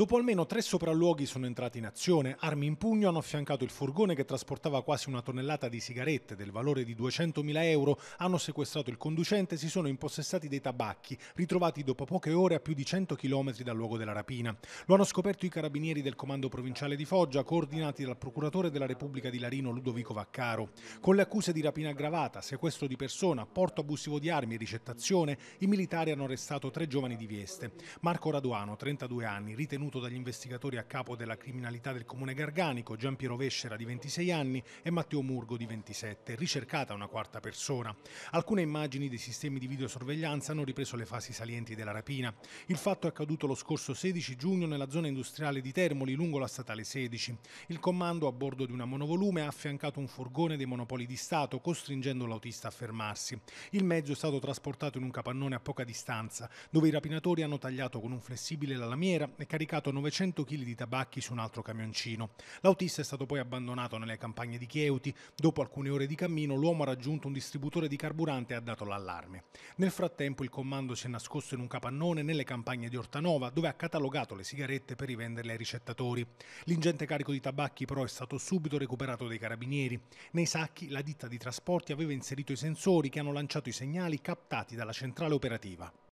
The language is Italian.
Dopo almeno tre sopralluoghi sono entrati in azione, armi in pugno hanno affiancato il furgone che trasportava quasi una tonnellata di sigarette del valore di 200.000 euro, hanno sequestrato il conducente e si sono impossessati dei tabacchi, ritrovati dopo poche ore a più di 100 km dal luogo della rapina. Lo hanno scoperto i carabinieri del comando provinciale di Foggia, coordinati dal procuratore della Repubblica di Larino Ludovico Vaccaro. Con le accuse di rapina aggravata, sequestro di persona, porto abusivo di armi e ricettazione, i militari hanno arrestato tre giovani di Vieste. Marco Raduano, 32 anni, ritenuto detenuto dagli investigatori a capo della criminalità del comune garganico, Gian Piero Vescera di 26 anni e Matteo Murgo di 27, ricercata una quarta persona. Alcune immagini dei sistemi di videosorveglianza hanno ripreso le fasi salienti della rapina. Il fatto è accaduto lo scorso 16 giugno nella zona industriale di Termoli lungo la statale 16. Il comando a bordo di una monovolume ha affiancato un furgone dei monopoli di Stato costringendo l'autista a fermarsi. Il mezzo è stato trasportato in un capannone a poca distanza dove i rapinatori hanno tagliato con un flessibile la lamiera e caricato caricato 900 kg di tabacchi su un altro camioncino. L'autista è stato poi abbandonato nelle campagne di Chieuti. Dopo alcune ore di cammino l'uomo ha raggiunto un distributore di carburante e ha dato l'allarme. Nel frattempo il comando si è nascosto in un capannone nelle campagne di Ortanova dove ha catalogato le sigarette per rivenderle ai ricettatori. L'ingente carico di tabacchi però è stato subito recuperato dai carabinieri. Nei sacchi la ditta di trasporti aveva inserito i sensori che hanno lanciato i segnali captati dalla centrale operativa.